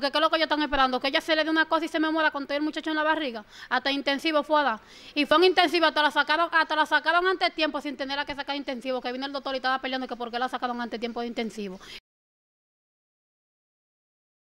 Porque qué es lo que ellos están esperando, que ella se le dé una cosa y se me muera con todo el muchacho en la barriga. Hasta intensivo fue a dar. Y fue un intensivo, hasta la sacaron, hasta la sacaron antes tiempo sin tener que sacar intensivo, que vino el doctor y estaba peleando que por qué la sacaron antes tiempo de intensivo.